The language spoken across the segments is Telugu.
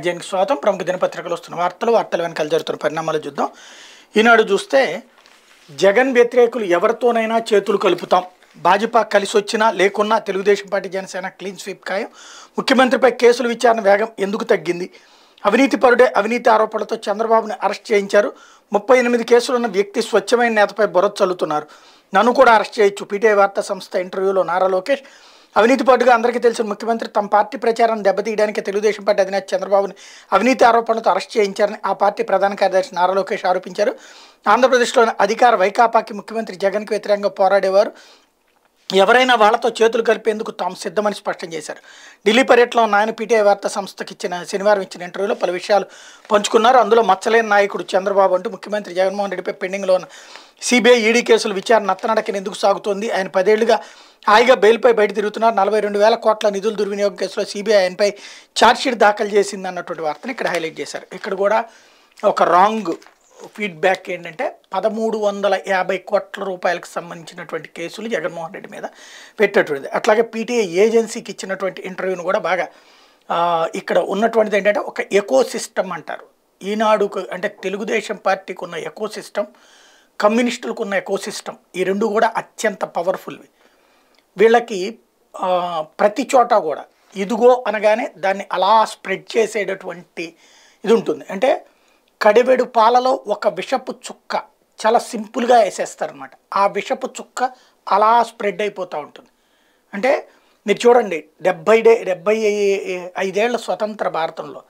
అధ్యాయానికి స్వాగతం ప్రముఖ దినపత్రికలు వస్తున్న వార్తలు వార్తలు వెనకాల జరుగుతున్న పరిణామాలు చూద్దాం ఈనాడు చూస్తే జగన్ వ్యతిరేకులు ఎవరితోనైనా చేతులు కలుపుతాం భాజపా కలిసి వచ్చినా లేకున్నా Telugu Desam party Janasena clean sweep ఖాయం ముఖ్యమంత్రిపై కేసుల విచారణ వేగం ఎందుకు తగ్గింది అవినీతి పరుడే అవినీతి ఆరోపణలతో చంద్రబాబును అరెస్ట్ చేయించారు ముప్పై ఎనిమిది కేసులున్న వ్యక్తి స్వచ్ఛమైన నేతపై బొరత్ చల్లుతున్నారు నన్ను కూడా అరెస్ట్ చేయొచ్చు పీటీఐ వార్తా సంస్థ ఇంటర్వ్యూలో నారా లోకేష్ అవినీతి పాటుగా అందరికీ తెలిసిన ముఖ్యమంత్రి తమ పార్టీ ప్రచారాన్ని దెబ్బతీయడానికి తెలుగుదేశం పార్టీ అధినేత చంద్రబాబుని అవినీతి ఆరోపణలతో అరెస్ట్ చేయించారని ఆ పార్టీ ప్రధాన కార్యదర్శి నారా లోకేష్ ఆరోపించారు ఆంధ్రప్రదేశ్లోని అధికార వైకాపాకి ముఖ్యమంత్రి జగన్కి వ్యతిరేకంగా పోరాడేవారు ఎవరైనా వాళ్లతో చేతులు కలిపేందుకు తాము సిద్ధమని స్పష్టం చేశారు ఢిల్లీ పర్యటనలో నాయన పీటీఐ వార్తా సంస్థకి ఇచ్చిన శనివారం ఇచ్చిన ఇంటర్వ్యూలో పలు విషయాలు పంచుకున్నారు అందులో మచ్చలేని నాయకుడు చంద్రబాబు అంటూ ముఖ్యమంత్రి జగన్మోహన్ రెడ్డిపై పెండింగ్లో ఉన్న సిబిఐ ఈడీ కేసులు విచారణ నత్తనడకని ఎందుకు సాగుతోంది ఆయన పదేళ్లుగా హాయిగా బెయిల్పై బయట తిరుగుతున్నారు నలభై రెండు వేల కోట్ల నిధుల దుర్వినియోగం కేసులో సిబిఐ ఆయనపై ఛార్జ్షీట్ దాఖలు చేసింది అన్నటువంటి వార్తను ఇక్కడ హైలైట్ చేశారు ఇక్కడ కూడా ఒక రాంగ్ ఫీడ్బ్యాక్ ఏంటంటే పదమూడు వందల యాభై కోట్ల రూపాయలకు సంబంధించినటువంటి కేసులు జగన్మోహన్ రెడ్డి మీద పెట్టేటువంటిది అట్లాగే పీటీఐ ఏజెన్సీకి ఇచ్చినటువంటి ఇంటర్వ్యూను కూడా బాగా ఇక్కడ ఉన్నటువంటిది ఏంటంటే ఒక ఎకో సిస్టమ్ అంటారు ఈనాడు అంటే తెలుగుదేశం పార్టీకి ఉన్న ఎకో సిస్టమ్ కమ్యూనిస్టులకు ఉన్న ఎకో సిస్టమ్ ఈ రెండు కూడా అత్యంత పవర్ఫుల్వి వీళ్ళకి ప్రతి చోట కూడా ఇదిగో అనగానే దాన్ని అలా స్ప్రెడ్ చేసేటటువంటి ఇది ఉంటుంది అంటే కడివెడు పాలలో ఒక విషపు చుక్క చాలా సింపుల్గా వేసేస్తారనమాట ఆ విషపు చుక్క అలా స్ప్రెడ్ అయిపోతూ ఉంటుంది అంటే మీరు చూడండి డెబ్బై డే డెబ్బై ఐదేళ్ల స్వతంత్ర భారతంలో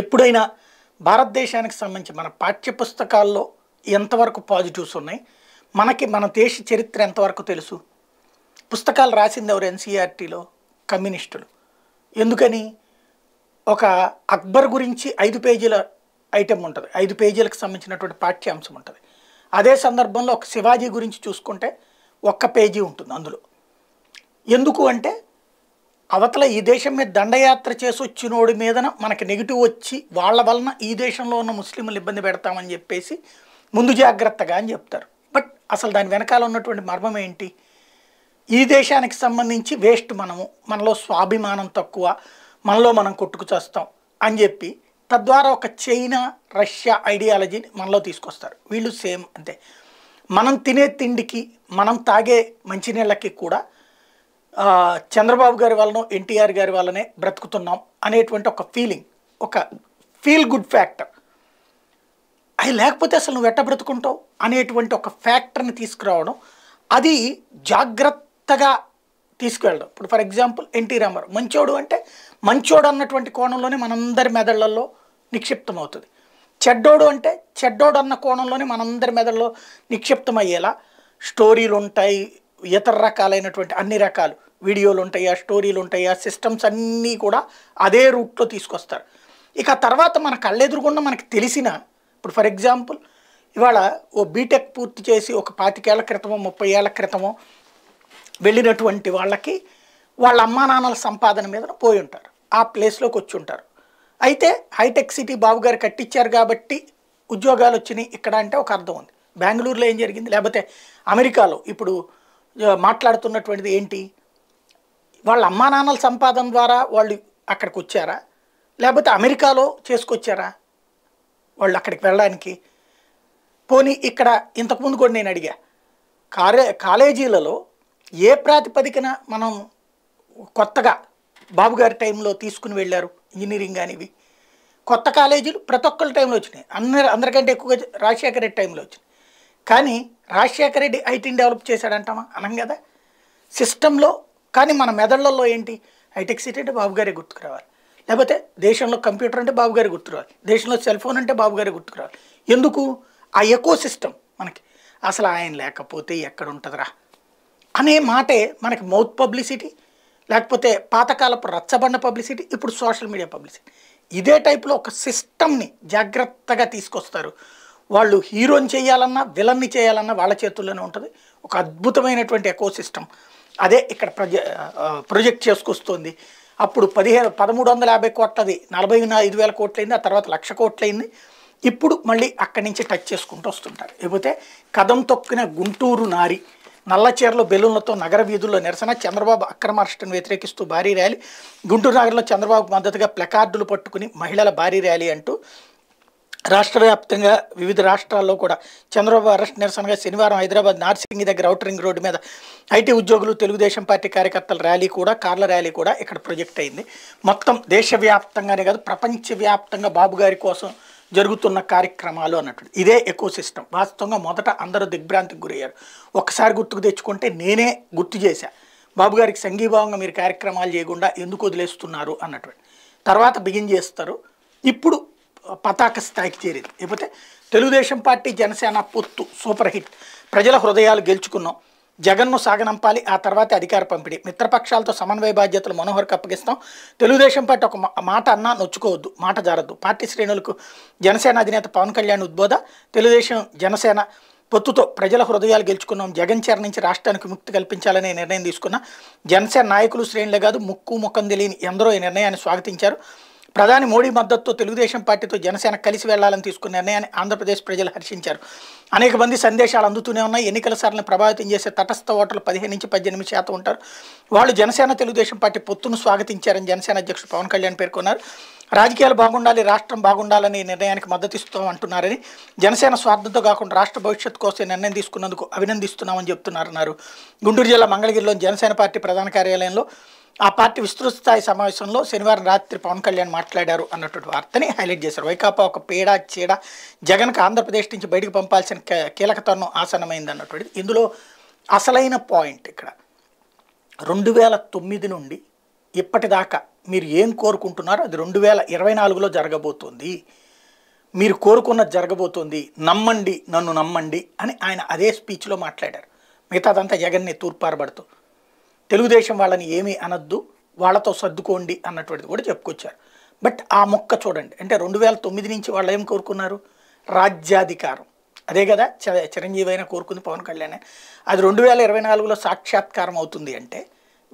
ఎప్పుడైనా భారతదేశానికి సంబంధించి మన పాఠ్యపుస్తకాల్లో ఎంతవరకు పాజిటివ్స్ ఉన్నాయి మనకి మన దేశ చరిత్ర ఎంతవరకు తెలుసు పుస్తకాలు రాసింది ఎవరు ఎన్సీఆర్టీలో కమ్యూనిస్టులు ఎందుకని ఒక అక్బర్ గురించి ఐదు పేజీల ఐటెం ఉంటుంది ఐదు పేజీలకు సంబంధించినటువంటి పాఠ్యాంశం ఉంటుంది అదే సందర్భంలో ఒక శివాజీ గురించి చూసుకుంటే ఒక్క పేజీ ఉంటుంది అందులో ఎందుకు అంటే అవతల ఈ దేశం మీద దండయాత్ర చేసి వచ్చినోడి మీదన మనకి నెగిటివ్ వచ్చి వాళ్ళ వలన ఈ దేశంలో ఉన్న ముస్లింలు ఇబ్బంది పెడతామని చెప్పేసి ముందు జాగ్రత్తగా అని చెప్తారు బట్ అసలు దాని వెనకాల ఉన్నటువంటి మర్మం ఏంటి ఈ దేశానికి సంబంధించి వేస్ట్ మనము మనలో స్వాభిమానం తక్కువ మనలో మనం కొట్టుకు చేస్తాం అని చెప్పి తద్వారా ఒక చైనా రష్యా ఐడియాలజీని మనలో తీసుకొస్తారు వీళ్ళు సేమ్ అంతే మనం తినే తిండికి మనం తాగే మంచినీళ్ళకి కూడా చంద్రబాబు గారి వలన ఎన్టీఆర్ గారి వల్లనే బ్రతుకుతున్నాం అనేటువంటి ఒక ఫీలింగ్ ఒక ఫీల్ గుడ్ ఫ్యాక్టర్ అది లేకపోతే అసలు నువ్వు ఎట్ట బ్రతుకుంటావు అనేటువంటి ఒక ఫ్యాక్టర్ని తీసుకురావడం అది జాగ్రత్త కొత్తగా తీసుకువెళ్ళడం ఇప్పుడు ఫర్ ఎగ్జాంపుల్ ఎన్టీ రామారావు మంచోడు అంటే మంచోడు అన్నటువంటి కోణంలోనే మనందరి మెదళ్లలో నిక్షిప్తం అవుతుంది చెడ్డోడు అంటే చెడ్డోడు అన్న కోణంలోనే మనందరి మెదడులో నిక్షిప్తం అయ్యేలా స్టోరీలు ఉంటాయి ఇతర రకాలైనటువంటి అన్ని రకాలు వీడియోలు ఉంటాయి ఆ స్టోరీలు ఉంటాయి ఆ సిస్టమ్స్ అన్నీ కూడా అదే రూట్లో తీసుకొస్తారు ఇక తర్వాత మన కళ్ళెదురుగుండా మనకు తెలిసిన ఇప్పుడు ఫర్ ఎగ్జాంపుల్ ఇవాళ ఓ బీటెక్ పూర్తి చేసి ఒక పాతికేళ్ల క్రితమో ముప్పై ఏళ్ల క్రితమో వెళ్ళినటువంటి వాళ్ళకి వాళ్ళ అమ్మా నాన్నల సంపాదన మీద పోయి ఉంటారు ఆ ప్లేస్లోకి వచ్చి ఉంటారు అయితే హైటెక్ సిటీ బాబుగారు కట్టించారు కాబట్టి ఉద్యోగాలు వచ్చినాయి ఇక్కడ అంటే ఒక అర్థం ఉంది బెంగళూరులో ఏం జరిగింది లేకపోతే అమెరికాలో ఇప్పుడు మాట్లాడుతున్నటువంటిది ఏంటి వాళ్ళ అమ్మా నాన్నల సంపాదన ద్వారా వాళ్ళు అక్కడికి వచ్చారా లేకపోతే అమెరికాలో చేసుకొచ్చారా వాళ్ళు అక్కడికి వెళ్ళడానికి పోనీ ఇక్కడ ఇంతకుముందు కూడా నేను అడిగా కాలే కాలేజీలలో ఏ ప్రాతిపదికన మనం కొత్తగా బాబుగారి టైంలో తీసుకుని వెళ్ళారు ఇంజనీరింగ్ కానివి కొత్త కాలేజీలు ప్రతి ఒక్కరి టైంలో వచ్చినాయి అందరి అందరికంటే ఎక్కువగా రాజశేఖర రెడ్డి టైంలో వచ్చినాయి కానీ రాజశేఖర రెడ్డి ఐటీని డెవలప్ చేశాడంటామా అనం కదా సిస్టంలో కానీ మన మెదళ్లలో ఏంటి హైటెక్ సిటీ అంటే బాబుగారే గుర్తుకురావాలి లేకపోతే దేశంలో కంప్యూటర్ అంటే బాబుగారి గుర్తురావాలి దేశంలో సెల్ ఫోన్ అంటే బాబుగారి గుర్తుకురావాలి ఎందుకు ఆ ఎకో సిస్టమ్ మనకి అసలు ఆయన లేకపోతే ఎక్కడ ఉంటుందిరా అనే మాటే మనకి మౌత్ పబ్లిసిటీ లేకపోతే పాతకాలపు రచ్చబండ పబ్లిసిటీ ఇప్పుడు సోషల్ మీడియా పబ్లిసిటీ ఇదే టైప్లో ఒక సిస్టమ్ని జాగ్రత్తగా తీసుకొస్తారు వాళ్ళు హీరోని చేయాలన్నా విలన్ని చేయాలన్నా వాళ్ళ చేతుల్లోనే ఉంటుంది ఒక అద్భుతమైనటువంటి ఎకో సిస్టమ్ అదే ఇక్కడ ప్రజ ప్రొజెక్ట్ చేసుకొస్తుంది అప్పుడు పదిహేను పదమూడు వందల యాభై కోట్లది నలభై ఐదు వేల కోట్లయింది ఆ తర్వాత లక్ష కోట్లయింది ఇప్పుడు మళ్ళీ అక్కడి నుంచి టచ్ చేసుకుంటూ వస్తుంటారు లేకపోతే కదం తొక్కిన గుంటూరు నారి నల్ల చీరలు బెలూన్లతో నగర వీధుల్లో నిరసన చంద్రబాబు అక్రమ అరెస్టును వ్యతిరేకిస్తూ భారీ ర్యాలీ గుంటూరు నగరంలో చంద్రబాబు మద్దతుగా ప్లకార్డులు పట్టుకుని మహిళల భారీ ర్యాలీ అంటూ రాష్ట్ర వ్యాప్తంగా వివిధ రాష్ట్రాల్లో కూడా చంద్రబాబు అరెస్ట్ నిరసనగా శనివారం హైదరాబాద్ నార్సింగి దగ్గర అవుట్ రింగ్ రోడ్డు మీద ఐటీ ఉద్యోగులు తెలుగుదేశం పార్టీ కార్యకర్తల ర్యాలీ కూడా కార్ల ర్యాలీ కూడా ఇక్కడ ప్రొజెక్ట్ అయింది మొత్తం దేశవ్యాప్తంగానే కాదు ప్రపంచవ్యాప్తంగా బాబు గారి కోసం జరుగుతున్న కార్యక్రమాలు అన్నట్టు ఇదే ఎకో సిస్టమ్ వాస్తవంగా మొదట అందరూ దిగ్భ్రాంతికి గురయ్యారు ఒక్కసారి గుర్తుకు తెచ్చుకుంటే నేనే గుర్తు చేశా బాబు గారికి సంఘీభావంగా మీరు కార్యక్రమాలు చేయకుండా ఎందుకు వదిలేస్తున్నారు అన్నటువంటి తర్వాత బిగిన్ చేస్తారు ఇప్పుడు పతాక స్థాయికి చేరింది లేకపోతే తెలుగుదేశం పార్టీ జనసేన పొత్తు సూపర్ హిట్ ప్రజల హృదయాలు గెలుచుకున్నాం జగన్ను సాగనంపాలి ఆ తర్వాత అధికార పంపిణీ మిత్రపక్షాలతో సమన్వయ బాధ్యతలు మనోహర్కి అప్పగిస్తాం తెలుగుదేశం పార్టీ ఒక మాట అన్నా నొచ్చుకోవద్దు మాట జారద్దు పార్టీ శ్రేణులకు జనసేన అధినేత పవన్ కళ్యాణ్ ఉద్బోధ తెలుగుదేశం జనసేన పొత్తుతో ప్రజల హృదయాలు గెలుచుకున్నాం జగన్ చేర నుంచి రాష్ట్రానికి ముక్తి కల్పించాలనే నిర్ణయం తీసుకున్న జనసేన నాయకులు శ్రేణులే కాదు ముక్కు ముఖం తెలియని ఎందరో ఈ నిర్ణయాన్ని స్వాగతించారు ప్రధాని మోడీ మద్దతు తెలుగుదేశం పార్టీతో జనసేన కలిసి వెళ్లాలని తీసుకున్న నిర్ణయాన్ని ఆంధ్రప్రదేశ్ ప్రజలు హర్షించారు అనేక మంది సందేశాలు అందుతూనే ఉన్నాయి ఎన్నికల సార్లను ప్రభావితం చేసే తటస్థ ఓటర్లు పదిహేను నుంచి పద్దెనిమిది శాతం ఉంటారు వాళ్ళు జనసేన తెలుగుదేశం పార్టీ పొత్తును స్వాగతించారని జనసేన అధ్యక్షుడు పవన్ కళ్యాణ్ పేర్కొన్నారు రాజకీయాలు బాగుండాలి రాష్ట్రం బాగుండాలని నిర్ణయానికి మద్దతు ఇస్తాం అంటున్నారని జనసేన స్వార్థంతో కాకుండా రాష్ట్ర భవిష్యత్తు కోసం నిర్ణయం తీసుకున్నందుకు అభినందిస్తున్నామని చెప్తున్నారన్నారు గుంటూరు జిల్లా మంగళగిరిలో జనసేన పార్టీ ప్రధాన కార్యాలయంలో ఆ పార్టీ విస్తృత స్థాయి సమావేశంలో శనివారం రాత్రి పవన్ కళ్యాణ్ మాట్లాడారు అన్నటువంటి వార్తని హైలైట్ చేశారు వైకాపా ఒక పీడ చీడ జగన్కు ఆంధ్రప్రదేశ్ నుంచి బయటకు పంపాల్సిన కీలక తరుణం ఆసనమైంది అన్నటువంటిది ఇందులో అసలైన పాయింట్ ఇక్కడ రెండు వేల తొమ్మిది నుండి ఇప్పటిదాకా మీరు ఏం కోరుకుంటున్నారో అది రెండు వేల ఇరవై నాలుగులో జరగబోతుంది మీరు కోరుకున్నది జరగబోతుంది నమ్మండి నన్ను నమ్మండి అని ఆయన అదే స్పీచ్లో మాట్లాడారు మిగతాదంతా జగన్ని తూర్పారబడుతూ తెలుగుదేశం వాళ్ళని ఏమీ అనద్దు వాళ్ళతో సర్దుకోండి అన్నటువంటిది కూడా చెప్పుకొచ్చారు బట్ ఆ మొక్క చూడండి అంటే రెండు వేల తొమ్మిది నుంచి వాళ్ళు ఏం కోరుకున్నారు రాజ్యాధికారం అదే కదా చిరంజీవి అయినా కోరుకుంది పవన్ కళ్యాణ్ అది రెండు వేల ఇరవై నాలుగులో సాక్షాత్కారం అవుతుంది అంటే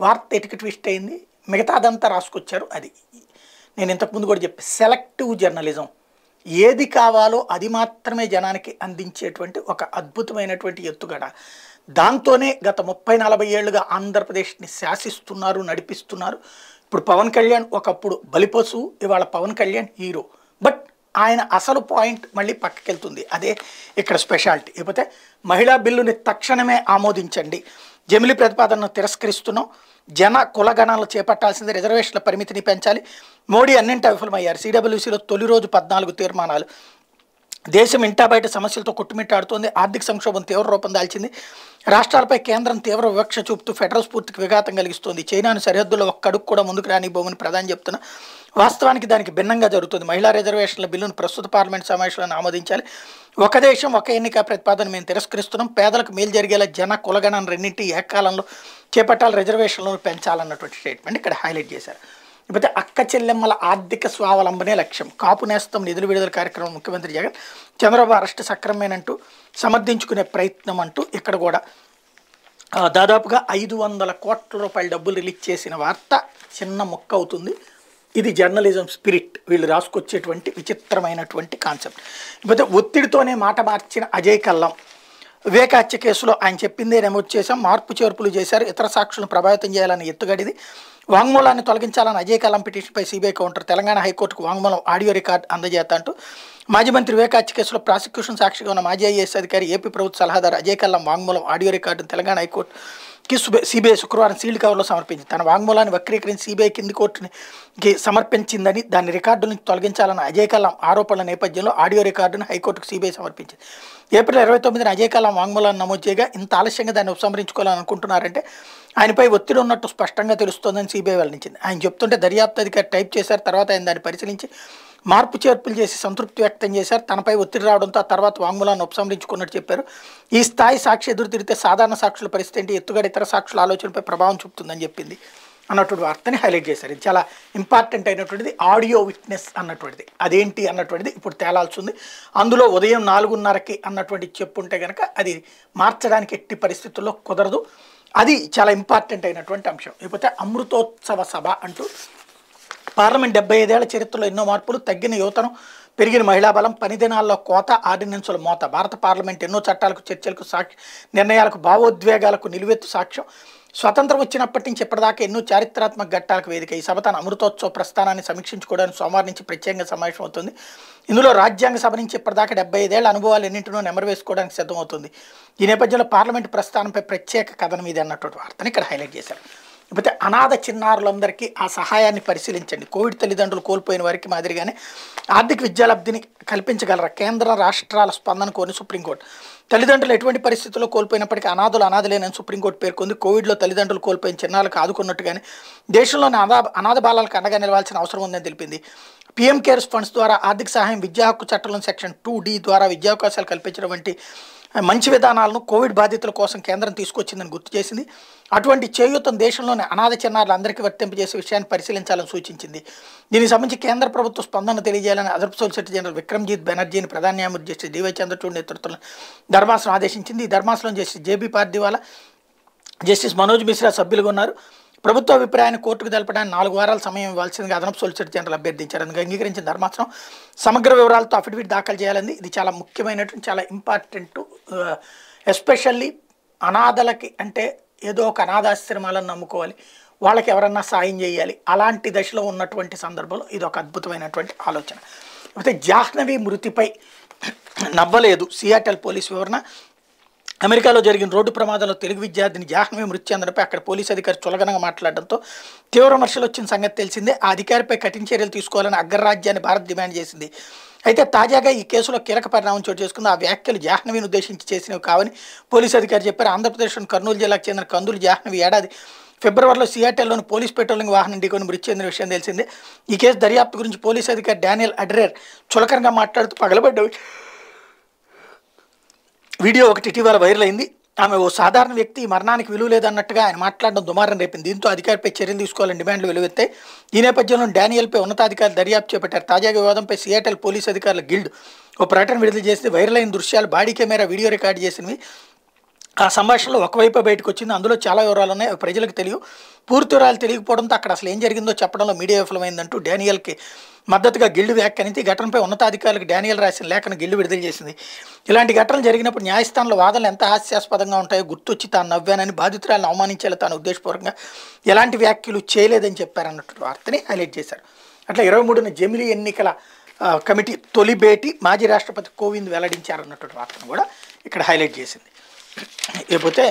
వార్త ఎటుకి ట్విస్ట్ అయింది మిగతాదంతా రాసుకొచ్చారు అది నేను ఇంతకుముందు కూడా చెప్పి సెలెక్టివ్ జర్నలిజం ఏది కావాలో అది మాత్రమే జనానికి అందించేటువంటి ఒక అద్భుతమైనటువంటి ఎత్తుగడ దాంతోనే గత ముప్పై నలభై ఏళ్ళుగా ఆంధ్రప్రదేశ్ని శాసిస్తున్నారు నడిపిస్తున్నారు ఇప్పుడు పవన్ కళ్యాణ్ ఒకప్పుడు బలిపశు ఇవాళ పవన్ కళ్యాణ్ హీరో బట్ ఆయన అసలు పాయింట్ మళ్ళీ పక్కకెళ్తుంది అదే ఇక్కడ స్పెషాలిటీ ఇకపోతే మహిళా బిల్లుని తక్షణమే ఆమోదించండి జమిలి ప్రతిపాదనను తిరస్కరిస్తున్నాం జన కులగణాలు చేపట్టాల్సింది రిజర్వేషన్ల పరిమితిని పెంచాలి మోడీ అన్నింటి విఫలమయ్యారు సిడబ్ల్యూసీలో తొలి రోజు పద్నాలుగు తీర్మానాలు దేశం ఇంటా బయట సమస్యలతో కొట్టుమిట్టాడుతోంది ఆర్థిక సంక్షోభం తీవ్ర రూపం దాల్చింది రాష్ట్రాలపై కేంద్రం తీవ్ర వివక్ష చూపుతూ ఫెడరల్ స్ఫూర్తికి విఘాతం కలిగిస్తోంది చైనాను సరిహద్దులో ఒక్కడుగు కూడా ముందుకు రానివ్వమని ప్రధాని చెప్తున్నా వాస్తవానికి దానికి భిన్నంగా జరుగుతుంది మహిళా రిజర్వేషన్ల బిల్లును ప్రస్తుత పార్లమెంట్ సమావేశంలో ఆమోదించాలి ఒక దేశం ఒక ఎన్నిక ప్రతిపాదన మేము తిరస్కరిస్తున్నాం పేదలకు మేలు జరిగేలా జన కులగణన రెండింటి ఏకాలంలో చేపట్టాలి రిజర్వేషన్లను పెంచాలన్నటువంటి స్టేట్మెంట్ ఇక్కడ హైలైట్ చేశారు లేకపోతే అక్క చెల్లెమ్మల ఆర్థిక స్వావలంబనే లక్ష్యం కాపు నేస్తం నిధులు విడుదల కార్యక్రమం ముఖ్యమంత్రి జగన్ చంద్రబాబు అరెస్ట్ సక్రమేనంటూ సమర్థించుకునే ప్రయత్నం అంటూ ఇక్కడ కూడా దాదాపుగా ఐదు వందల కోట్ల రూపాయల డబ్బులు రిలీజ్ చేసిన వార్త చిన్న మొక్క అవుతుంది ఇది జర్నలిజం స్పిరిట్ వీళ్ళు రాసుకొచ్చేటువంటి విచిత్రమైనటువంటి కాన్సెప్ట్ లేకపోతే ఒత్తిడితోనే మాట మార్చిన అజయ్ కల్లం వివేక హత్య కేసులో ఆయన చెప్పిందే నమోదు చేశాం మార్పు చేర్పులు చేశారు ఇతర సాక్షులను ప్రభావితం చేయాలని ఎత్తుగడిది వాంగ్మూలాన్ని తొలగించాలని అజయ్ కలాం పిటిషన్పై సీబీఐ కౌంటర్ తెలంగాణ హైకోర్టుకు వాంగ్మూలం ఆడియో రికార్డ్ అందజేత అంటూ మాజీ మంత్రి వివేకాచి కేసులో ప్రాసిక్యూషన్ సాక్షిగా ఉన్న మాజీ ఐఏఎస్ అధికారి ఏపీ ప్రభుత్వ సలహాదారు అజయ్ కల్లం వాంగ్మూలం ఆడియో రికార్డును తెలంగాణ కి సిబిఐ శుక్రవారం సీల్డ్ కవర్లో సమర్పించింది తన వాంగ్మూలాన్ని వక్రీకరించి సిబిఐ కింది కోర్టుకి సమర్పించిందని దాని రికార్డు నుంచి తొలగించాలన్న అజయ్ కల్లం ఆరోపణల నేపథ్యంలో ఆడియో రికార్డును హైకోర్టుకు సిబిఐ సమర్పించింది ఏప్రిల్ ఇరవై తొమ్మిదిన అజయ్ కల్లం వాంగ్మూలాన్ని నమోదు చేయగా ఇంత ఆలస్యంగా దాన్ని ఉపసంహరించుకోవాలని అనుకుంటున్నారంటే ఆయనపై ఒత్తిడి ఉన్నట్టు స్పష్టంగా తెలుస్తోందని సిబిఐ వెల్లడించింది ఆయన చెప్తుంటే దర్యాప్తు అధికారి టైప్ చేశారు తర్వాత ఆయన దాన్ని పరిశీలించి మార్పు చేర్పులు చేసి సంతృప్తి వ్యక్తం చేశారు తనపై ఒత్తిడి రావడంతో ఆ తర్వాత వాంగ్మూలాన్ని ఉపసంహరించుకున్నట్టు చెప్పారు ఈ స్థాయి సాక్షి ఎదురు తిరిగితే సాధారణ సాక్షుల పరిస్థితి ఏంటి ఎత్తుగడ ఇతర సాక్షుల ఆలోచనపై ప్రభావం చూపుతుందని చెప్పింది అన్నటువంటి వార్తని హైలైట్ చేశారు ఇది చాలా ఇంపార్టెంట్ అయినటువంటిది ఆడియో విట్నెస్ అన్నటువంటిది అదేంటి అన్నటువంటిది ఇప్పుడు తేలాల్సి ఉంది అందులో ఉదయం నాలుగున్నరకి అన్నటువంటి చెప్పుంటే కనుక అది మార్చడానికి ఎట్టి పరిస్థితుల్లో కుదరదు అది చాలా ఇంపార్టెంట్ అయినటువంటి అంశం లేకపోతే అమృతోత్సవ సభ అంటూ పార్లమెంట్ డెబ్బై ఐదేళ్ల చరిత్రలో ఎన్నో మార్పులు తగ్గిన యువతను పెరిగిన మహిళా బలం పని దినాల్లో కోత ఆర్డినెన్సుల మోత భారత పార్లమెంట్ ఎన్నో చట్టాలకు చర్చలకు సాక్షి నిర్ణయాలకు భావోద్వేగాలకు నిలువెత్తు సాక్ష్యం స్వతంత్రం వచ్చినప్పటి నుంచి ఇప్పటిదాకా ఎన్నో చారిత్రాత్మక ఘట్టాలకు వేదిక ఈ సభ తన అమృతోత్సవ ప్రస్థానాన్ని సమీక్షించుకోవడానికి సోమవారం నుంచి ప్రత్యేకంగా సమావేశం అవుతుంది ఇందులో రాజ్యాంగ సభ నుంచి ఇప్పటిదాకా డెబ్బై ఐదేళ్ల అనుభవాలు ఎన్నింటినో నెమరు వేసుకోవడానికి సిద్ధమవుతుంది ఈ నేపథ్యంలో పార్లమెంట్ ప్రస్థానంపై ప్రత్యేక కథనం ఇది అన్నటువంటి వార్తను ఇక్కడ హైలైట్ చేశారు లేకపోతే అనాథ చిన్నారులందరికీ ఆ సహాయాన్ని పరిశీలించండి కోవిడ్ తల్లిదండ్రులు కోల్పోయిన వారికి మాదిరిగానే ఆర్థిక విద్యాలబ్ధిని కల్పించగలరా కేంద్ర రాష్ట్రాల స్పందన కోని సుప్రీంకోర్టు తల్లిదండ్రులు ఎటువంటి పరిస్థితుల్లో కోల్పోయినప్పటికీ అనాథులు అనాథలేనని సుప్రీంకోర్టు పేర్కొంది కోవిడ్లో తల్లిదండ్రులు కోల్పోయిన చిన్నారులకు ఆదుకున్నట్టుగానే దేశంలోని అనాథ అనాథ బాలాలకు అండగా నిలవాల్సిన అవసరం ఉందని తెలిపింది పీఎం కేర్స్ ఫండ్స్ ద్వారా ఆర్థిక సహాయం విద్యా హక్కు చట్టంలో సెక్షన్ టూ డి ద్వారా విద్యావకాశాలు కల్పించడం వంటి మంచి విధానాలను కోవిడ్ బాధితుల కోసం కేంద్రం తీసుకొచ్చిందని గుర్తు చేసింది అటువంటి చేయూతం దేశంలోని అనాథ చిన్నారులు అందరికీ వర్తింపజేసే విషయాన్ని పరిశీలించాలని సూచించింది దీనికి సంబంధించి కేంద్ర ప్రభుత్వ స్పందన తెలియజేయాలని అదర్పు సోలిసిటర్ జనరల్ విక్రమ్జీత్ బెనర్జీని ప్రధాన న్యాయమూర్తి జస్టిస్ డివై చంద్రచూడ్ నేతృత్వంలో ధర్మాసనం ఆదేశించింది ఈ ధర్మాసనం justice JB Pardiwala justice Manoj Mishra సభ్యులుగా ఉన్నారు ప్రభుత్వ అభిప్రాయాన్ని కోర్టుకు తెలపడానికి నాలుగు వారాల సమయం ఇవ్వాల్సిందిగా అదనపు సోలిసిటర్ జనరల్ అభ్యర్థించారు అందుకే అంగీకరించిన ధర్మాసనం సమగ్ర వివరాలతో అఫిడవిట్ దాఖలు చేయాలని ఇది చాలా ముఖ్యమైనటువంటి చాలా ఇంపార్టెంట్ ఎస్పెషల్లీ అనాథలకి అంటే ఏదో ఒక అనాథాశ్రమాలను నమ్ముకోవాలి వాళ్ళకి ఎవరన్నా సాయం చేయాలి అలాంటి దశలో ఉన్నటువంటి సందర్భంలో ఇది ఒక అద్భుతమైనటువంటి ఆలోచన అయితే జాహ్నవి మృతిపై నవ్వలేదు సియాటల్ పోలీస్ వివరణ అమెరికాలో జరిగిన రోడ్డు ప్రమాదంలో తెలుగు విద్యార్థిని జాహ్నవి మృతి చెందడంపై అక్కడ పోలీసు అధికారి చులకనంగా మాట్లాడడంతో తీవ్ర విమర్శలు వచ్చిన సంగతి తెలిసిందే ఆ అధికారిపై కఠిన చర్యలు తీసుకోవాలని అగ్రరాజ్యాన్ని భారత్ డిమాండ్ చేసింది అయితే తాజాగా ఈ కేసులో కీలక పరిణామం చోటు చేసుకున్న ఆ వ్యాఖ్యలు జాహ్నవిని ఉద్దేశించి చేసినవి కావని పోలీసు అధికారి చెప్పారు ఆంధ్రప్రదేశ్ కర్నూలు జిల్లాకు చెందిన కందులు జాహ్నవి ఏడాది ఫిబ్రవరిలో సియాటెల్లోని పోలీస్ పెట్రోలింగ్ వాహనం ఢీకొని మృతి చెందిన విషయం తెలిసిందే ఈ కేసు దర్యాప్తు గురించి పోలీసు అధికారి డానియల్ అడ్రేర్ చులకరంగా మాట్లాడుతూ పగలబడ్డ వీడియో ఒకటి ఇటీవల వైరల్ అయింది ఆమె ఓ సాధారణ వ్యక్తి మరణానికి విలువ లేదన్నట్టుగా ఆయన మాట్లాడడం దుమారం రేపింది దీంతో అధికారిపై చర్యలు తీసుకోవాలని డిమాండ్లు వెలువెత్తాయి ఈ నేపథ్యంలో డానియల్పై ఉన్నతాధికారులు దర్యాప్తు చేపట్టారు తాజాగా వివాదంపై సియాటల్ పోలీస్ అధికారుల గిల్డ్ ఓ ప్రకటన విడుదల చేసి వైరల్ అయిన దృశ్యాలు బాడీ కెమెరా వీడియో రికార్డు చేసినవి ఆ సంభాషణలో ఒకవైపు బయటకు వచ్చింది అందులో చాలా వివరాలు ఉన్నాయి ప్రజలకు తెలియవు పూర్తి వివరాలు తెలియకపోవడంతో అక్కడ అసలు ఏం జరిగిందో చెప్పడంలో మీడియా విఫలమైందంటూ డానియల్కి మద్దతుగా గిల్డు వ్యాఖ్యానించి ఘటనపై ఉన్నతాధికారులకు డానియల్ రాసిన లేఖను గిల్డు విడుదల చేసింది ఇలాంటి ఘటనలు జరిగినప్పుడు న్యాయస్థానంలో వాదనలు ఎంత హాస్యాస్పదంగా ఉంటాయో గుర్తొచ్చి తాను నవ్వానని బాధితురాలను అవమానించేలా తాను ఉద్దేశపూర్వకంగా ఎలాంటి వ్యాఖ్యలు చేయలేదని చెప్పారన్నట్టు వార్తని హైలైట్ చేశారు అట్లా ఇరవై మూడున జమిలీ ఎన్నికల కమిటీ తొలి భేటీ మాజీ రాష్ట్రపతి కోవింద్ వెల్లడించారన్నటువంటి వార్తను కూడా ఇక్కడ హైలైట్ చేసింది లేకపోతే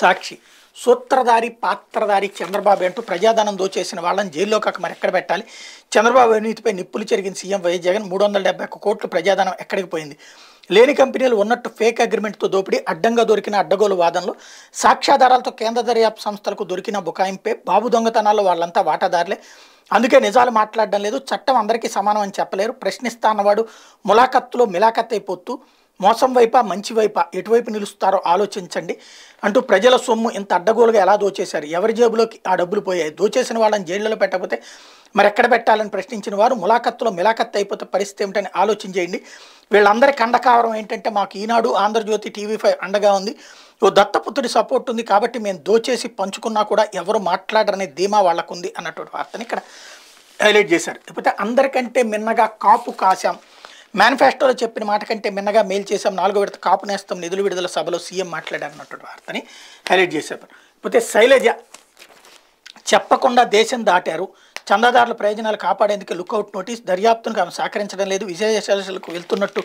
సాక్షి సూత్రధారి పాత్రధారి చంద్రబాబు అంటూ ప్రజాధనం దోచేసిన వాళ్ళని జైల్లో కాక మరి ఎక్కడ పెట్టాలి చంద్రబాబు అవినీతిపై నిప్పులు జరిగిన సీఎం వైఎస్ జగన్ మూడు వందల డెబ్బై ఒక్క కోట్లు ప్రజాధనం ఎక్కడికి పోయింది లేని కంపెనీలు ఉన్నట్టు ఫేక్ అగ్రిమెంట్తో దోపిడీ అడ్డంగా దొరికిన అడ్డగోలు వాదనలో సాక్ష్యాధారాలతో కేంద్ర దర్యాప్తు సంస్థలకు దొరికిన బుకాయింపే బాబు దొంగతనాల్లో వాళ్ళంతా వాటాదారులే అందుకే నిజాలు మాట్లాడడం లేదు చట్టం అందరికీ సమానం అని చెప్పలేరు ప్రశ్నిస్తా అన్నవాడు ములాఖత్తులో మిలాఖత్ అయిపోతూ మోసం వైపా మంచి వైపా ఎటువైపు నిలుస్తారో ఆలోచించండి అంటూ ప్రజల సొమ్ము ఇంత అడ్డగోలుగా ఎలా దోచేశారు ఎవరి జేబులోకి ఆ డబ్బులు పోయాయి దోచేసిన వాళ్ళని జైళ్ళలో పెట్టకపోతే మరి ఎక్కడ పెట్టాలని ప్రశ్నించిన వారు ములాఖత్తులో మిలాఖత్ అయిపోతే పరిస్థితి ఏమిటని ఆలోచించేయండి వీళ్ళందరి కండకావరం ఏంటంటే మాకు ఈనాడు ఆంధ్రజ్యోతి టీవీ ఫైవ్ అండగా ఉంది ఓ దత్తపుత్రుడి సపోర్ట్ ఉంది కాబట్టి మేము దోచేసి పంచుకున్నా కూడా ఎవరు మాట్లాడరనే ధీమా వాళ్ళకుంది అన్నటువంటి వార్తని ఇక్కడ హైలైట్ చేశారు లేకపోతే అందరికంటే మిన్నగా కాపు కాశాం మేనిఫెస్టోలో చెప్పిన మాట కంటే మిన్నగా మేలు చేశాం నాలుగో విడత కాపు నేస్తాం నిధులు విడుదల సభలో సీఎం మాట్లాడారన్నటువంటి వార్తని హైలైట్ చేశారు పోతే శైలజ చెప్పకుండా దేశం దాటారు చందాదారుల ప్రయోజనాలు కాపాడేందుకు లుక్అవుట్ నోటీస్ దర్యాప్తును ఆమె సహకరించడం లేదు విజయశాలకు వెళ్తున్నట్టు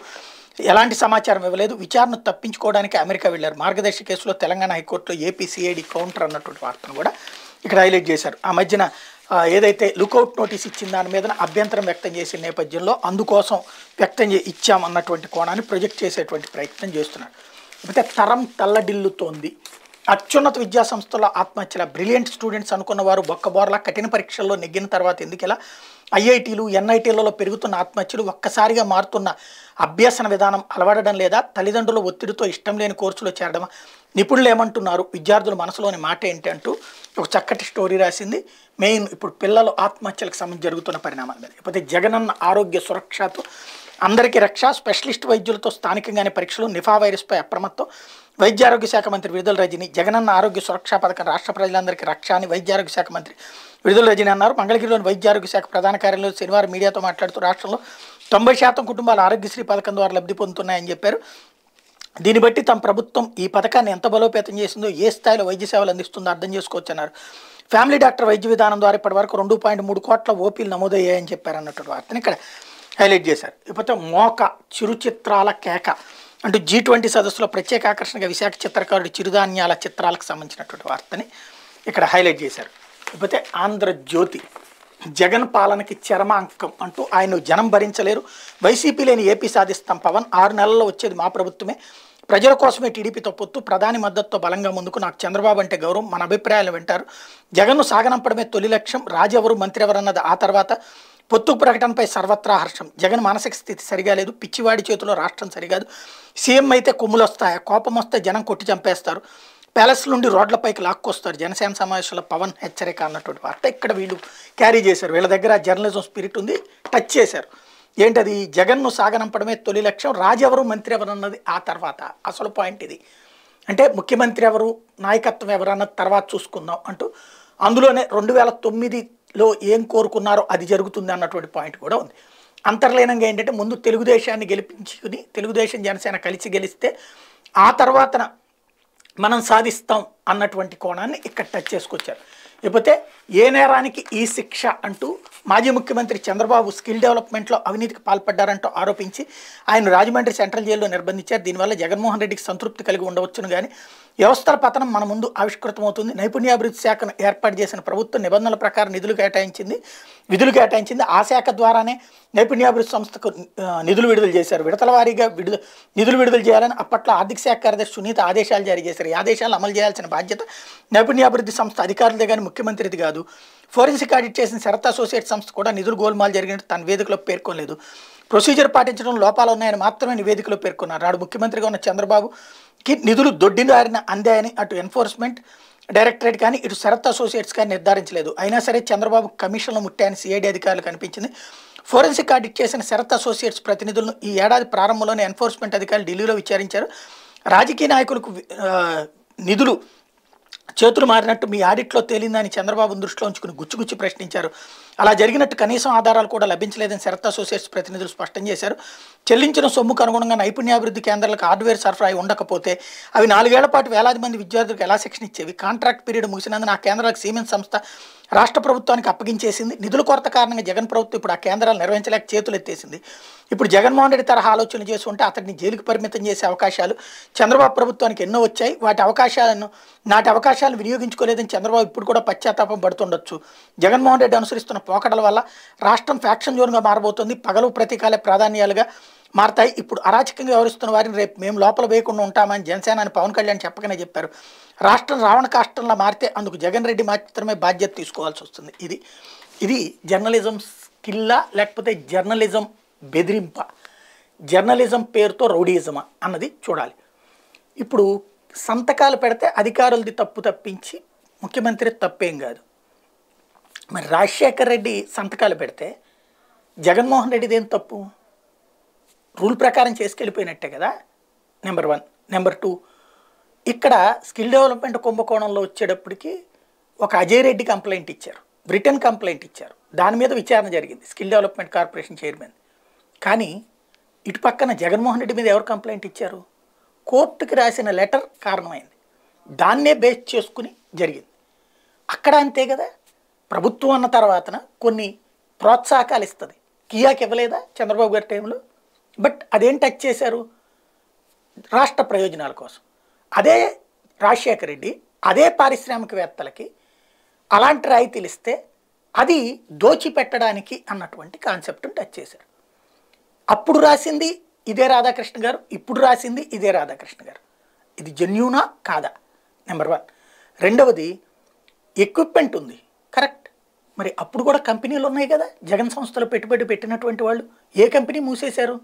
ఎలాంటి సమాచారం ఇవ్వలేదు విచారణ తప్పించుకోవడానికి అమెరికా వెళ్ళారు మార్గదర్శి కేసులో తెలంగాణ హైకోర్టులో ఏపీ సిఐడి కౌంటర్ అన్నటువంటి వార్తను కూడా ఇక్కడ హైలైట్ చేశారు ఆ మధ్యన ఏదైతే లుకౌట్ నోటీస్ ఇచ్చిన దాని మీద అభ్యంతరం వ్యక్తం చేసిన నేపథ్యంలో అందుకోసం వ్యక్తం చే ఇచ్చామన్నటువంటి కోణాన్ని ప్రొజెక్ట్ చేసేటువంటి ప్రయత్నం చేస్తున్నాడు అయితే తరం తల్లడిల్లుతోంది అత్యున్నత విద్యా సంస్థల ఆత్మహత్యల బ్రిలియంట్ స్టూడెంట్స్ అనుకున్న వారు బోర్ల కఠిన పరీక్షల్లో నెగ్గిన తర్వాత ఎందుకు ఇలా ఐఐటీలు ఎన్ఐటీలలో పెరుగుతున్న ఆత్మహత్యలు ఒక్కసారిగా మారుతున్న అభ్యసన విధానం అలవడడం లేదా తల్లిదండ్రుల ఒత్తిడితో ఇష్టం లేని కోర్సులో చేరడం నిపుణులు ఏమంటున్నారు విద్యార్థుల మనసులోని మాట ఏంటంటూ ఒక చక్కటి స్టోరీ రాసింది మెయిన్ ఇప్పుడు పిల్లలు ఆత్మహత్యలకు సంబంధించి జరుగుతున్న పరిణామాల మీద లేకపోతే జగనన్న ఆరోగ్య సురక్షతో అందరికీ రక్ష స్పెషలిస్ట్ వైద్యులతో స్థానికంగానే పరీక్షలు నిఫా వైరస్పై అప్రమత్తం వైద్య ఆరోగ్య శాఖ మంత్రి విడుదల రజని జగనన్న ఆరోగ్య సురక్ష పథకం రాష్ట్ర ప్రజలందరికీ రక్ష అని వైద్య ఆరోగ్య శాఖ మంత్రి విడుదల రజని అన్నారు మంగళగిరిలోని వైద్య ఆరోగ్య శాఖ ప్రధాన కార్యాలయంలో శనివారం మీడియాతో మాట్లాడుతూ రాష్ట్రంలో తొంభై శాతం కుటుంబాలు ఆరోగ్యశ్రీ పథకం ద్వారా లబ్ధి పొందుతున్నాయని చెప్పారు దీన్ని బట్టి తమ ప్రభుత్వం ఈ పథకాన్ని ఎంత బలోపేతం చేసిందో ఏ స్థాయిలో వైద్య సేవలు అందిస్తుందో అర్థం చేసుకోవచ్చు అన్నారు ఫ్యామిలీ డాక్టర్ వైద్య విధానం ద్వారా ఇప్పటివరకు రెండు పాయింట్ మూడు కోట్ల ఓపీలు నమోదయ్యాయని చెప్పారు అన్నట్టు వార్తను ఇక్కడ హైలైట్ చేశారు ఇకపోతే మోక చిరుచిత్రాల కేక అంటూ జీ ట్వంటీ సదస్సులో ప్రత్యేక ఆకర్షణగా విశాఖ చిత్రకారుడు చిరుధాన్యాల చిత్రాలకు సంబంధించినటువంటి వార్తని ఇక్కడ హైలైట్ చేశారు ఇకపోతే ఆంధ్రజ్యోతి జగన్ పాలనకి చరమాంకం అంటూ ఆయన జనం భరించలేరు వైసీపీ లేని ఏపీ సాధిస్తాం పవన్ ఆరు నెలల్లో వచ్చేది మా ప్రభుత్వమే ప్రజల కోసమే టీడీపీతో పొత్తు ప్రధాని మద్దతుతో బలంగా ముందుకు నాకు చంద్రబాబు అంటే గౌరవం మన అభిప్రాయాలు వింటారు జగన్ను సాగనంపడమే తొలి లక్ష్యం రాజెవరు మంత్రి ఎవరన్నది ఆ తర్వాత పొత్తు ప్రకటనపై సర్వత్రా హర్షం జగన్ మానసిక స్థితి సరిగా లేదు పిచ్చివాడి చేతిలో రాష్ట్రం సరిగాదు సీఎం అయితే కొమ్ములు వస్తాయా కోపం వస్తే జనం కొట్టి చంపేస్తారు ప్యాలెస్ నుండి రోడ్లపైకి లాక్కొస్తారు జనసేన సమావేశంలో పవన్ హెచ్చరిక అన్నటువంటి వార్త ఇక్కడ వీళ్ళు క్యారీ చేశారు వీళ్ళ దగ్గర జర్నలిజం స్పిరిట్ ఉంది టచ్ చేశారు ఏంటది జగన్ను సాగనంపడమే తొలి లక్ష్యం రాజెవరు మంత్రి ఎవరు అన్నది ఆ తర్వాత అసలు పాయింట్ ఇది అంటే ముఖ్యమంత్రి ఎవరు నాయకత్వం ఎవరు అన్నది తర్వాత చూసుకుందాం అంటూ అందులోనే రెండు వేల తొమ్మిదిలో ఏం కోరుకున్నారో అది జరుగుతుంది అన్నటువంటి పాయింట్ కూడా ఉంది అంతర్లీనంగా ఏంటంటే ముందు తెలుగుదేశాన్ని గెలిపించుకుని తెలుగుదేశం జనసేన కలిసి గెలిస్తే ఆ తర్వాతన మనం సాధిస్తాం అన్నటువంటి కోణాన్ని ఇక్కడ టచ్ చేసుకొచ్చారు లేకపోతే ఏ నేరానికి ఈ శిక్ష అంటూ మాజీ ముఖ్యమంత్రి చంద్రబాబు స్కిల్ డెవలప్మెంట్లో అవినీతికి పాల్పడ్డారంటూ ఆరోపించి ఆయన రాజమండ్రి సెంట్రల్ జైల్లో నిర్బంధించారు దీనివల్ల జగన్మోహన్ రెడ్డికి సంతృప్తి కలిగి ఉండవచ్చును కానీ వ్యవస్థల పతనం మన ముందు ఆవిష్కృతమవుతుంది నైపుణ్యాభివృద్ధి శాఖను ఏర్పాటు చేసిన ప్రభుత్వ నిబంధనల ప్రకారం నిధులు కేటాయించింది విధులు కేటాయించింది ఆ శాఖ ద్వారానే నైపుణ్యాభివృద్ధి సంస్థకు నిధులు విడుదల చేశారు విడతల వారీగా విడుదల నిధులు విడుదల చేయాలని అప్పట్లో ఆర్థిక శాఖ కార్యదర్శి సునీత ఆదేశాలు జారీ చేశారు ఈ ఆదేశాలు అమలు చేయాల్సిన బాధ్యత నైపుణ్యాభివృద్ధి సంస్థ అధికారులదే కానీ ముఖ్యమంత్రిది కాదు ఫోరెన్సిక్ ఆడిట్ చేసిన శరత్ అసోసియేట్ సంస్థ కూడా నిధులు గోల్మాల్ జరిగినట్టు తన వేదికలో పేర్కొనలేదు ప్రొసీజర్ పాటించడం లోపాలు ఉన్నాయని మాత్రమే నివేదికలో పేర్కొన్నారు నాడు ముఖ్యమంత్రిగా ఉన్న చంద్రబాబుకి నిధులు దొడ్డిదారిన అందాయని అటు ఎన్ఫోర్స్మెంట్ డైరెక్టరేట్ కానీ ఇటు శరత్ అసోసియేట్స్ కానీ నిర్ధారించలేదు అయినా సరే చంద్రబాబు కమిషన్లో ముట్టాయని సిఐడి అధికారులు కనిపించింది ఫోరెన్సిక్ ఆడిట్ చేసిన శరత్ అసోసియేట్స్ ప్రతినిధులను ఈ ఏడాది ప్రారంభంలోనే ఎన్ఫోర్స్మెంట్ అధికారులు ఢిల్లీలో విచారించారు రాజకీయ నాయకులకు నిధులు చేతులు మారినట్టు మీ ఆడిట్లో తేలిందని చంద్రబాబు దృష్టిలో ఉంచుకుని గుచ్చిగుచ్చి ప్రశ్నించారు అలా జరిగినట్టు కనీసం ఆధారాలు కూడా లభించలేదని శరత్ అసోసియేట్స్ ప్రతినిధులు స్పష్టం చేశారు చెల్లించిన సొమ్ముకు అనుగుణంగా నైపుణ్యాభివృద్ధి కేంద్రాలకు హార్డ్వేర్ సరఫరా ఉండకపోతే అవి నాలుగేళ్ల పాటు వేలాది మంది విద్యార్థులకు ఎలా శిక్షణ ఇచ్చేవి కాంట్రాక్ట్ పీరియడ్ ముగిసినందున ఆ కేంద్రాలకు సీమెంట్ సంస్థ రాష్ట్ర ప్రభుత్వానికి అప్పగించేసింది నిధుల కొరత కారణంగా జగన్ ప్రభుత్వం ఇప్పుడు ఆ కేంద్రాలు నిర్వహించలేక చేతులు ఎత్తేసింది ఇప్పుడు జగన్మోహన్ రెడ్డి తరహా ఆలోచనలు చేసి ఉంటే అతడిని జైలుకు పరిమితం చేసే అవకాశాలు చంద్రబాబు ప్రభుత్వానికి ఎన్నో వచ్చాయి వాటి అవకాశాలను నాటి అవకాశాలను వినియోగించుకోలేదని చంద్రబాబు ఇప్పుడు కూడా పశ్చాత్తాపం పడుతుండొచ్చు జగన్మోహన్ రెడ్డి అనుసరిస్తున్న పోకడల వల్ల రాష్ట్రం ఫ్యాక్షన్ జోన్గా మారబోతుంది పగలు ప్రతీకాలే ప్రాధాన్యాలుగా మారతాయి ఇప్పుడు అరాచకంగా వ్యవహరిస్తున్న వారిని రేపు మేము లోపల వేయకుండా ఉంటామని జనసేన అని పవన్ కళ్యాణ్ చెప్పకనే చెప్పారు రాష్ట్రం రావణ కాష్టంలో మారితే అందుకు జగన్ రెడ్డి మాత్రమే బాధ్యత తీసుకోవాల్సి వస్తుంది ఇది ఇది జర్నలిజం స్కిల్లా లేకపోతే జర్నలిజం బెదిరింప జర్నలిజం పేరుతో రౌడీజమా అన్నది చూడాలి ఇప్పుడు సంతకాలు పెడితే అధికారులది తప్పు తప్పించి ముఖ్యమంత్రి తప్పేం కాదు మరి రాజశేఖర్ రెడ్డి సంతకాలు పెడితే జగన్మోహన్ రెడ్డిది ఏం తప్పు రూల్ ప్రకారం చేసుకెళ్ళిపోయినట్టే కదా నెంబర్ వన్ నెంబర్ టూ ఇక్కడ స్కిల్ డెవలప్మెంట్ కుంభకోణంలో వచ్చేటప్పటికి ఒక అజయ్ రెడ్డి కంప్లైంట్ ఇచ్చారు బ్రిటన్ కంప్లైంట్ ఇచ్చారు దాని మీద విచారణ జరిగింది స్కిల్ డెవలప్మెంట్ కార్పొరేషన్ చైర్మన్ కానీ ఇటు పక్కన జగన్మోహన్ రెడ్డి మీద ఎవరు కంప్లైంట్ ఇచ్చారు కోర్టుకి రాసిన లెటర్ కారణమైంది దాన్నే బేస్ చేసుకుని జరిగింది అక్కడ అంతే కదా ప్రభుత్వం అన్న తర్వాతన కొన్ని ప్రోత్సాహకాలు ఇస్తుంది కియాకి ఇవ్వలేదా చంద్రబాబు గారి టైంలో బట్ అదేం టచ్ చేశారు రాష్ట్ర ప్రయోజనాల కోసం అదే రాజశేఖర రెడ్డి అదే పారిశ్రామికవేత్తలకి అలాంటి రాయితీలు ఇస్తే అది దోచిపెట్టడానికి అన్నటువంటి కాన్సెప్ట్ని టచ్ చేశారు అప్పుడు రాసింది ఇదే రాధాకృష్ణ గారు ఇప్పుడు రాసింది ఇదే రాధాకృష్ణ గారు ఇది జెన్యూనా కాదా నెంబర్ వన్ రెండవది ఎక్విప్మెంట్ ఉంది మరి అప్పుడు కూడా కంపెనీలు ఉన్నాయి కదా జగన్ సంస్థలు పెట్టుబడి పెట్టినటువంటి వాళ్ళు ఏ కంపెనీ మూసేశారు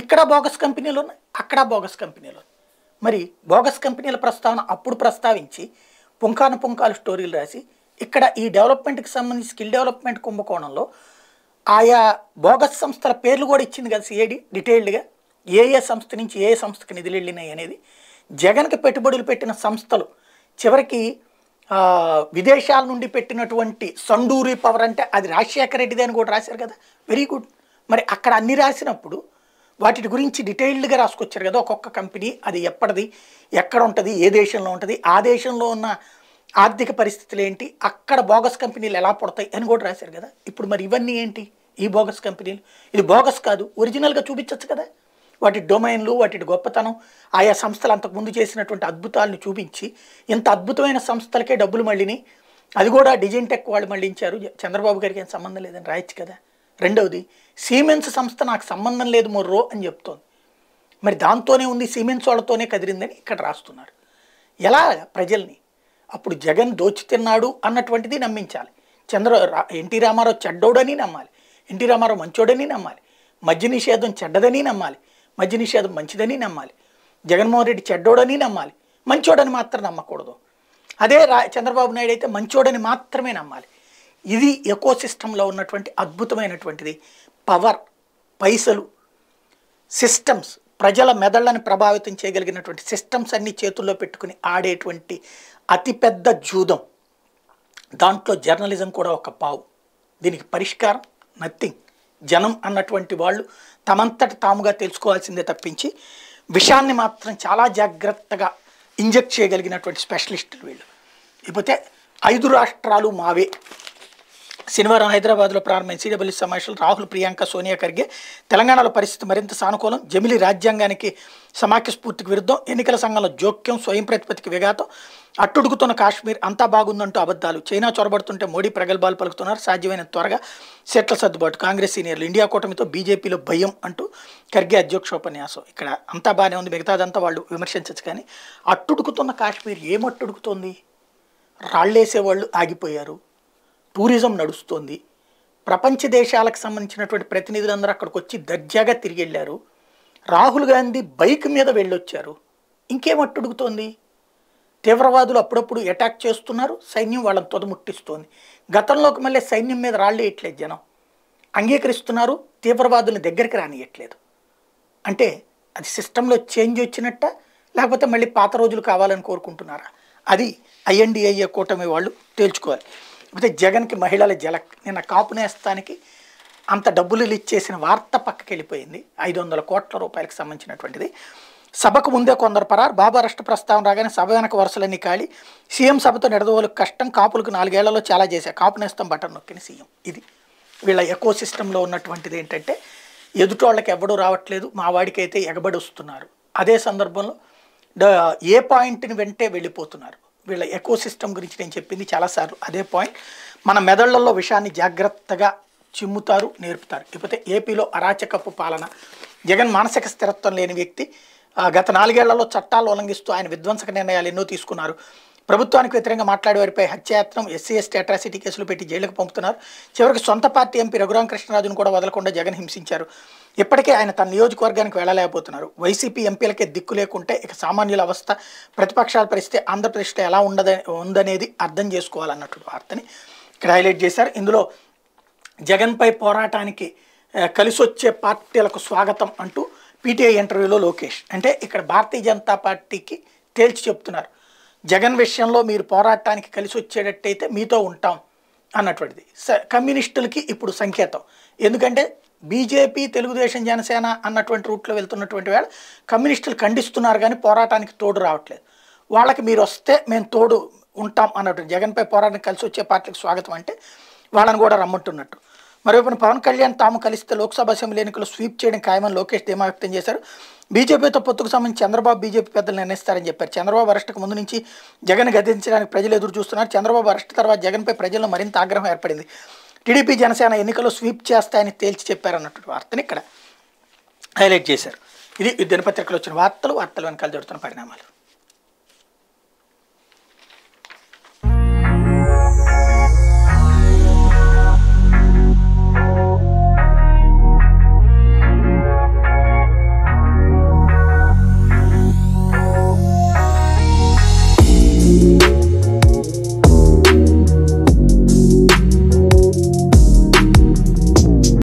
ఇక్కడ బోగస్ కంపెనీలు ఉన్నాయి అక్కడ బోగస్ కంపెనీలు మరి బోగస్ కంపెనీల ప్రస్తావన అప్పుడు ప్రస్తావించి పుంకాను పుంకాలు స్టోరీలు రాసి ఇక్కడ ఈ డెవలప్మెంట్కి సంబంధించి స్కిల్ డెవలప్మెంట్ కుంభకోణంలో ఆయా బోగస్ సంస్థల పేర్లు కూడా ఇచ్చింది కదా సిఐడి డీటెయిల్డ్గా ఏ ఏ సంస్థ నుంచి ఏ సంస్థకి నిధులు వెళ్ళినాయి అనేది జగన్కి పెట్టుబడులు పెట్టిన సంస్థలు చివరికి విదేశాల నుండి పెట్టినటువంటి సండూరి పవర్ అంటే అది రాజశేఖర రెడ్డిది అని కూడా రాశారు కదా వెరీ గుడ్ మరి అక్కడ అన్ని రాసినప్పుడు వాటి గురించి డీటెయిల్డ్గా రాసుకొచ్చారు కదా ఒక్కొక్క కంపెనీ అది ఎప్పటిది ఎక్కడ ఉంటుంది ఏ దేశంలో ఉంటుంది ఆ దేశంలో ఉన్న ఆర్థిక పరిస్థితులు ఏంటి అక్కడ బోగస్ కంపెనీలు ఎలా పడతాయి అని కూడా రాశారు కదా ఇప్పుడు మరి ఇవన్నీ ఏంటి ఈ బోగస్ కంపెనీలు ఇది బోగస్ కాదు ఒరిజినల్గా చూపించవచ్చు కదా వాటి డొమైన్లు వాటి గొప్పతనం ఆయా సంస్థలు అంతకుముందు చేసినటువంటి అద్భుతాలను చూపించి ఇంత అద్భుతమైన సంస్థలకే డబ్బులు మళ్ళీని అది కూడా డిజైన్ టెక్ వాళ్ళు మళ్ళించారు చంద్రబాబు గారికి ఏం సంబంధం లేదని రాయొచ్చు కదా రెండవది సీమెన్స్ సంస్థ నాకు సంబంధం లేదు మొర్రో అని చెప్తోంది మరి దాంతోనే ఉంది సిమెంట్స్ వాళ్ళతోనే కదిరిందని ఇక్కడ రాస్తున్నారు ఎలా ప్రజల్ని అప్పుడు జగన్ తిన్నాడు అన్నటువంటిది నమ్మించాలి చంద్ర ఎన్టీ రామారావు చెడ్డోడని నమ్మాలి ఎన్టీ రామారావు మంచోడని నమ్మాలి మద్య నిషేధం చెడ్డదని నమ్మాలి మద్య నిషేధం మంచిదని నమ్మాలి జగన్మోహన్ రెడ్డి చెడ్డోడని నమ్మాలి మంచోడని మాత్రం నమ్మకూడదు అదే రా చంద్రబాబు నాయుడు అయితే మంచోడని మాత్రమే నమ్మాలి ఇది ఎకోసిస్టంలో ఉన్నటువంటి అద్భుతమైనటువంటిది పవర్ పైసలు సిస్టమ్స్ ప్రజల మెదళ్ళను ప్రభావితం చేయగలిగినటువంటి సిస్టమ్స్ అన్ని చేతుల్లో పెట్టుకుని ఆడేటువంటి అతిపెద్ద జూదం దాంట్లో జర్నలిజం కూడా ఒక పావు దీనికి పరిష్కారం నథింగ్ జనం అన్నటువంటి వాళ్ళు తమంతట తాముగా తెలుసుకోవాల్సిందే తప్పించి విషాన్ని మాత్రం చాలా జాగ్రత్తగా ఇంజెక్ట్ చేయగలిగినటువంటి స్పెషలిస్టులు వీళ్ళు లేకపోతే ఐదు రాష్ట్రాలు మావే శనివారం హైదరాబాద్లో ప్రారంభమైన సిడబ్ల్యూ సమావేశంలో రాహుల్ ప్రియాంక సోనియా ఖర్గే తెలంగాణలో పరిస్థితి మరింత సానుకూలం జమిలి రాజ్యాంగానికి సమాఖ్య స్ఫూర్తికి విరుద్ధం ఎన్నికల సంఘంలో జోక్యం స్వయం ప్రతిపత్తికి విఘాతం అట్టుడుకుతున్న కాశ్మీర్ అంతా బాగుందంటూ అబద్ధాలు చైనా చొరబడుతుంటే మోడీ ప్రగల్భాలు పలుకుతున్నారు సాధ్యమైన త్వరగా సెట్ల సర్దుబాటు కాంగ్రెస్ సీనియర్లు ఇండియా కూటమితో బీజేపీలో భయం అంటూ ఖర్గే ఉపన్యాసం ఇక్కడ అంతా బాగానే ఉంది మిగతాదంతా వాళ్ళు విమర్శించచ్చు కానీ అట్టుడుకుతున్న కాశ్మీర్ ఏమట్టుడుకుతోంది రాళ్ళేసేవాళ్ళు ఆగిపోయారు టూరిజం నడుస్తోంది ప్రపంచ దేశాలకు సంబంధించినటువంటి ప్రతినిధులందరూ అక్కడికి వచ్చి దర్జాగా తిరిగి వెళ్ళారు రాహుల్ గాంధీ బైక్ మీద వెళ్ళొచ్చారు అడుగుతోంది తీవ్రవాదులు అప్పుడప్పుడు అటాక్ చేస్తున్నారు సైన్యం వాళ్ళని తొదముట్టిస్తోంది గతంలోకి మళ్ళీ సైన్యం మీద రాళ్ళేయట్లేదు జనం అంగీకరిస్తున్నారు తీవ్రవాదుల్ని దగ్గరికి రానియట్లేదు అంటే అది సిస్టంలో చేంజ్ వచ్చినట్ట లేకపోతే మళ్ళీ పాత రోజులు కావాలని కోరుకుంటున్నారా అది ఐఎన్డిఐఏ కూటమి వాళ్ళు తేల్చుకోవాలి లేకపోతే జగన్కి మహిళల జలక్ నిన్న కాపు నేస్తానికి అంత డబ్బులు ఇచ్చేసిన వార్త పక్కకి వెళ్ళిపోయింది ఐదు వందల కోట్ల రూపాయలకు సంబంధించినటువంటిది సభకు ముందే కొందరు పరారు బాబు అరెస్ట్ ప్రస్తావన రాగానే సభ వెనక వరుసలన్నీ కాలి సీఎం సభతో నిడదవోలకు కష్టం కాపులకు నాలుగేళ్లలో చాలా చేశారు కాపు నేస్తాం బటన్ నొక్కిన సీఎం ఇది వీళ్ళ ఎకో సిస్టంలో ఉన్నటువంటిది ఏంటంటే ఎదుటోళ్ళకి ఎవడూ రావట్లేదు మా వాడికైతే ఎగబడి వస్తున్నారు అదే సందర్భంలో ఏ పాయింట్ని వెంటే వెళ్ళిపోతున్నారు వీళ్ళ ఎకో సిస్టమ్ గురించి నేను చెప్పింది చాలాసార్లు అదే పాయింట్ మన మెదళ్లలో విషయాన్ని జాగ్రత్తగా చిమ్ముతారు నేర్పుతారు ఇకపోతే ఏపీలో అరాచకపు పాలన జగన్ మానసిక స్థిరత్వం లేని వ్యక్తి గత నాలుగేళ్లలో చట్టాలు ఉల్లంఘిస్తూ ఆయన విధ్వంసక నిర్ణయాలు ఎన్నో తీసుకున్నారు ప్రభుత్వానికి వ్యతిరేకంగా మాట్లాడే వారిపై హత్యాయత్నం ఎస్సీ ఎస్టీ అట్రాసిటీ కేసులు పెట్టి జైలుకు పంపుతున్నారు చివరికి సొంత పార్టీ ఎంపీ రఘురామ కృష్ణరాజును కూడా వదలకుండా జగన్ హింసించారు ఇప్పటికే ఆయన తన నియోజకవర్గానికి వెళ్ళలేకపోతున్నారు వైసీపీ ఎంపీలకే దిక్కు లేకుంటే ఇక సామాన్యుల అవస్థ ప్రతిపక్షాల పరిస్థితి ఆంధ్రప్రదేశ్లో ఎలా ఉండద ఉందనేది అర్థం చేసుకోవాలన్నట్టు వార్తని ఇక్కడ హైలైట్ చేశారు ఇందులో జగన్పై పోరాటానికి కలిసొచ్చే పార్టీలకు స్వాగతం అంటూ పీటీఐ ఇంటర్వ్యూలో లోకేష్ అంటే ఇక్కడ భారతీయ జనతా పార్టీకి తేల్చి చెప్తున్నారు జగన్ విషయంలో మీరు పోరాటానికి కలిసి వచ్చేటట్టయితే మీతో ఉంటాం అన్నటువంటిది స కమ్యూనిస్టులకి ఇప్పుడు సంకేతం ఎందుకంటే బీజేపీ తెలుగుదేశం జనసేన అన్నటువంటి రూట్లో వెళ్తున్నటువంటి వాళ్ళు కమ్యూనిస్టులు ఖండిస్తున్నారు కానీ పోరాటానికి తోడు రావట్లేదు వాళ్ళకి మీరు వస్తే మేము తోడు ఉంటాం అన్నట్టు జగన్పై పోరాటం కలిసి వచ్చే పార్టీకి స్వాగతం అంటే వాళ్ళని కూడా రమ్మంటున్నట్టు మరోవైపు పవన్ కళ్యాణ్ తాము కలిస్తే లోక్సభ అసెంబ్లీ ఎన్నికలు స్వీప్ చేయడం ఖాయమని లోకేష్ ధీమా వ్యక్తం చేశారు బీజేపీతో పొత్తుకు సంబంధించి చంద్రబాబు బీజేపీ పెద్దలు నిర్ణయిస్తారని చెప్పారు చంద్రబాబు అరెస్టుకు ముందు నుంచి జగన్ గదించడానికి ప్రజలు ఎదురు చూస్తున్నారు చంద్రబాబు అరెస్ట్ తర్వాత జగన్పై ప్రజల్లో మరింత ఆగ్రహం ఏర్పడింది టీడీపీ జనసేన ఎన్నికలు స్వీప్ చేస్తాయని తేల్చి చెప్పారన్నటువంటి వార్తని ఇక్కడ హైలైట్ చేశారు ఇది దినపత్రికలు వచ్చిన వార్తలు వార్తలు వెనకాల జరుగుతున్న పరిణామాలు